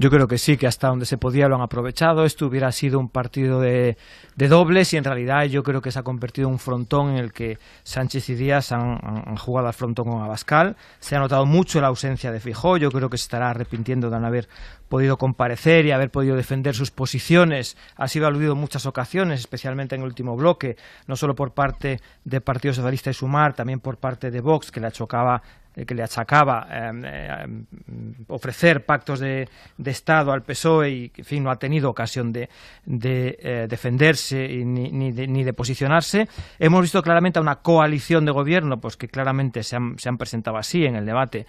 Yo creo que sí, que hasta donde se podía lo han aprovechado. Esto hubiera sido un partido de, dobles y en realidad yo creo que se ha convertido en un frontón en el que Sánchez y Díaz han, jugado al frontón con Abascal. Se ha notado mucho la ausencia de Fijó. Yo creo que se estará arrepintiendo de no haber podido comparecer y haber podido defender sus posiciones. Ha sido aludido en muchas ocasiones, especialmente en el último bloque, no solo por parte del Partido Socialista y Sumar, también por parte de Vox, que la chocaba eh, que le achacaba em, eh, em, ofrecer pactos de, Estado al PSOE y, en fin, no ha tenido ocasión de, eh, defenderse ni, de, posicionarse. Hemos visto claramente a una coalición de gobierno, pues que claramente se han, presentado así en el debate,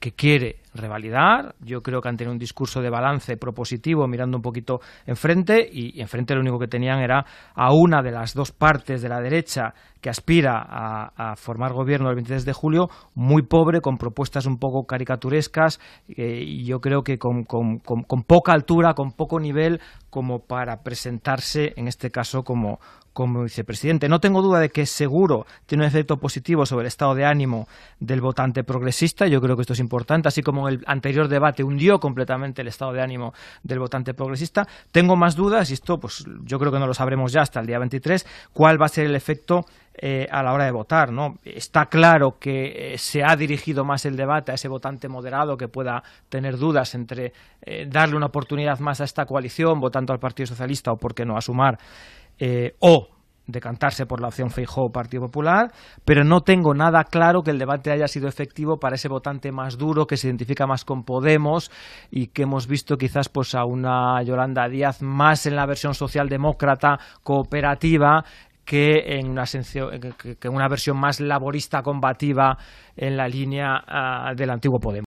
que quiere revalidar. Yo creo que han tenido un discurso de balance propositivo, mirando un poquito enfrente, y, enfrente lo único que tenían era a una de las dos partes de la derecha que aspira a, a formar gobierno el 23 de julio, muy pobre, con propuestas un poco caricaturescas, eh, y yo creo que con, con, poca altura, con poco nivel, como para presentarse, en este caso, como, como vicepresidente. No tengo duda de que seguro tiene un efecto positivo sobre el estado de ánimo del votante progresista, yo creo que esto es importante, así como el anterior debate hundió completamente el estado de ánimo del votante progresista. Tengo más dudas, y esto pues yo creo que no lo sabremos ya hasta el día 23, cuál va a ser el efecto eh, a la hora de votar. ¿no? Está claro que eh, se ha dirigido más el debate a ese votante moderado que pueda tener dudas entre eh, darle una oportunidad más a esta coalición, votando al Partido Socialista o, por qué no, a sumar, o decantarse por la opción Feijó Partido Popular, pero no tengo nada claro que el debate haya sido efectivo para ese votante más duro que se identifica más con Podemos y que hemos visto quizás pues a una Yolanda Díaz más en la versión socialdemócrata cooperativa que en una, que, una versión más laborista combativa en la línea ah, del antiguo Podemos.